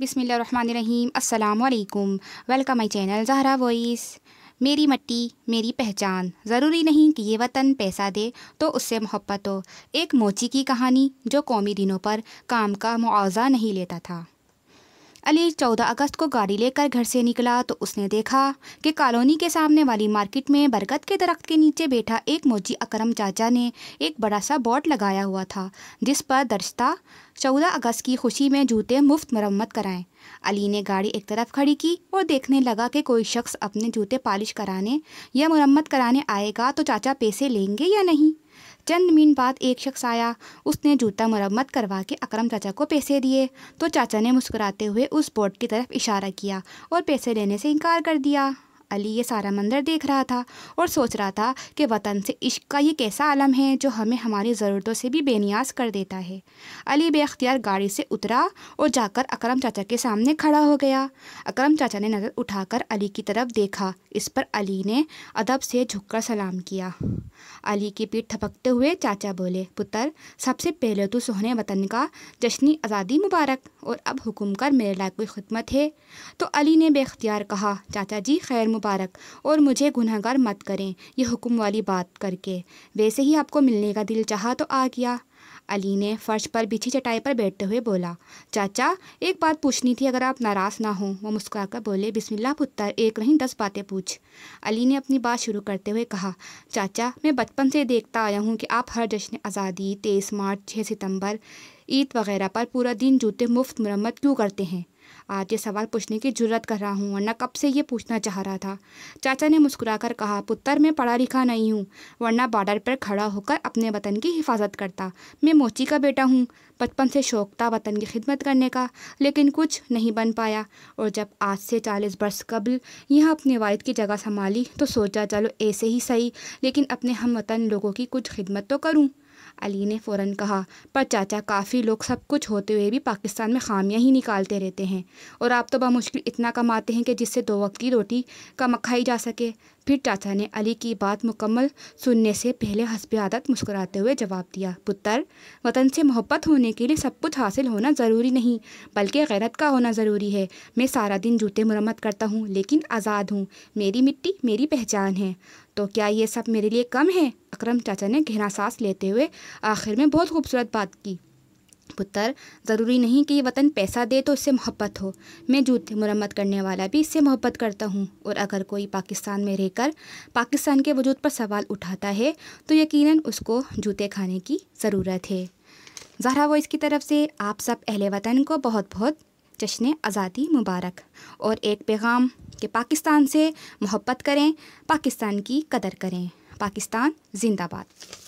बिसमीम अल्लाम welcome my channel Zahra voice मेरी मट्टी मेरी पहचान ज़रूरी नहीं कि ये वतन पैसा दे तो उससे मोहब्बत हो एक मोची की कहानी जो कौमी दिनों पर काम का मुआवजा नहीं लेता था अली चौदह अगस्त को गाड़ी लेकर घर से निकला तो उसने देखा कि कॉलोनी के सामने वाली मार्केट में बरगद के दरख्त के नीचे बैठा एक मोजी अकरम चाचा ने एक बड़ा सा बोर्ड लगाया हुआ था जिस पर दर्शता चौदह अगस्त की खुशी में जूते मुफ्त मरम्मत कराएं अली ने गाड़ी एक तरफ खड़ी की और देखने लगा कि कोई शख्स अपने जूते पालिश कराने या मरम्मत कराने आएगा तो चाचा पैसे लेंगे या नहीं चंद मीन बाद एक शख्स आया उसने जूता मरम्मत करवा के अकरम चाचा को पैसे दिए तो चाचा ने मुस्कुराते हुए उस बोर्ड की तरफ इशारा किया और पैसे लेने से इनकार कर दिया अली ये सारा मंदिर देख रहा था और सोच रहा था कि वतन से इश्क का ये कैसा आलम है जो हमें हमारी ज़रूरतों से भी बेनियाज कर देता है अली बेख्तियार गाड़ी से उतरा और जाकर अकरम चाचा के सामने खड़ा हो गया अकरम चाचा ने नज़र उठाकर अली की तरफ देखा इस पर अली ने अदब से झुककर सलाम किया अली की पीठ थपकते हुए चाचा बोले पुत्र सबसे पहले तो सोहने वतन का जश्न आज़ादी मुबारक और अब हुकुम कर मेरे लायक कोई खिदमत है तो अली ने बेख्तियार कहा चाचा जी खैर मुबारक और मुझे गुनहगार मत करें ये हुक्म वाली बात करके वैसे ही आपको मिलने का दिल चाहा तो आ गया अली ने फर्श पर बिछी चटाई पर बैठते हुए बोला चाचा एक बात पूछनी थी अगर आप नाराज़ ना हों वो मुस्कुराकर बोले बिस्मिल्ला पुत्र एक नहीं दस बातें पूछ अली ने अपनी बात शुरू करते हुए कहा चाचा मैं बचपन से देखता आया हूँ कि आप हर जश्न आज़ादी तेईस मार्च छः सितंबर ईद वगैरह पर पूरा दिन जूते मुफ्त मरम्मत क्यों करते हैं आज ये सवाल पूछने की जरूरत कर रहा हूँ वरना कब से ये पूछना चाह रहा था चाचा ने मुस्कुराकर कहा पुत्र मैं पढ़ा लिखा नहीं हूँ वरना बॉर्डर पर खड़ा होकर अपने वतन की हिफाजत करता मैं मोची का बेटा हूँ बचपन से शौक था वतन की खिदमत करने का लेकिन कुछ नहीं बन पाया और जब आज से चालीस वर्ष कबल यहाँ अपने वालद की जगह संभाली तो सोचा चलो ऐसे ही सही लेकिन अपने हम वतन लोगों की कुछ खिदमत तो करूँ अली ने फ़ौर कहा पर चाचा काफ़ी लोग सब कुछ होते हुए भी पाकिस्तान में खामियां ही निकालते रहते हैं और आप तो बामुश्किल इतना कमाते हैं कि जिससे दो वक्त की रोटी कम खाई जा सके फिर चाचा ने अली की बात मुकम्मल सुनने से पहले हसब आदत मुस्कुराते हुए जवाब दिया पुत्र वतन से मोहब्बत होने के लिए सब कुछ हासिल होना ज़रूरी नहीं बल्कि गैरत का होना ज़रूरी है मैं सारा दिन जूते मरम्मत करता हूँ लेकिन आज़ाद हूँ मेरी मिट्टी मेरी पहचान है तो क्या ये सब मेरे लिए कम है अक्रम चाचा ने गहरा सांस लेते हुए आखिर में बहुत खूबसूरत बात की पुत्र ज़रूरी नहीं कि ये वतन पैसा दे तो इससे मोहब्बत हो मैं जूते मरम्मत करने वाला भी इससे मोहब्बत करता हूँ और अगर कोई पाकिस्तान में रहकर पाकिस्तान के वजूद पर सवाल उठाता है तो यकीनन उसको जूते खाने की ज़रूरत है ज़हरा वो इसकी तरफ से आप सब अहले वतन को बहुत बहुत जश्न आज़ादी मुबारक और एक पैगाम कि पाकिस्तान से मोहब्बत करें पाकिस्तान की कदर करें पाकिस्तान जिंदाबाद